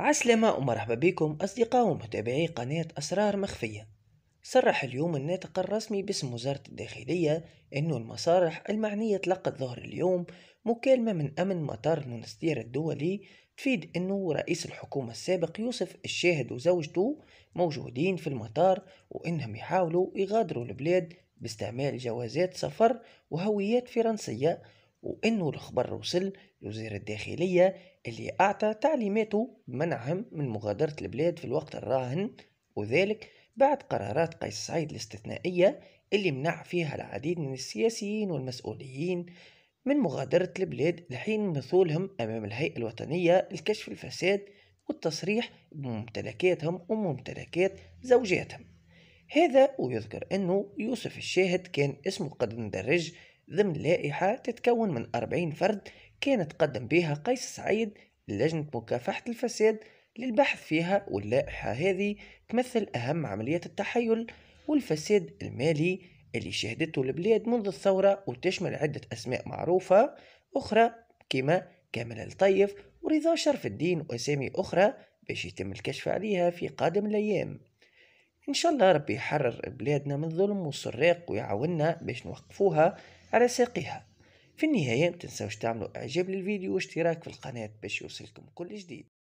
عسلامة ومرحبا بكم أصدقاء ومتابعي قناة أسرار مخفية صرح اليوم الناطق الرسمي باسم وزارة الداخلية أن المسارح المعنية تلقت ظهر اليوم مكالمة من أمن مطار المنستير الدولي تفيد أنه رئيس الحكومة السابق يوسف الشاهد وزوجته موجودين في المطار وأنهم يحاولوا يغادروا البلاد باستعمال جوازات سفر وهويات فرنسية وأنه الخبر وصل لوزير الداخلية اللي أعطى تعليماته منعهم من مغادرة البلاد في الوقت الراهن وذلك بعد قرارات قيس سعيد الاستثنائية اللي منع فيها العديد من السياسيين والمسؤوليين من مغادرة البلاد لحين مثولهم أمام الهيئة الوطنية لكشف الفساد والتصريح بممتلكاتهم وممتلكات زوجاتهم هذا ويذكر أنه يوسف الشاهد كان اسمه قد اندرج ضمن لائحة تتكون من 40 فرد كانت قدم بها قيس سعيد لجنة مكافحة الفساد للبحث فيها واللائحة هذه تمثل أهم عمليات التحيل والفساد المالي اللي شهدته البلاد منذ الثورة وتشمل عدة أسماء معروفة أخرى كما كامل الطيف ورضا شرف الدين وأسامي أخرى باش يتم الكشف عليها في قادم الأيام إن شاء الله ربي يحرر بلادنا من الظلم والسراق ويعاوننا باش نوقفوها على ساقيها في النهاية متنساوش تعملوا إعجاب للفيديو واشتراك في القناة باش يوصلكم كل جديد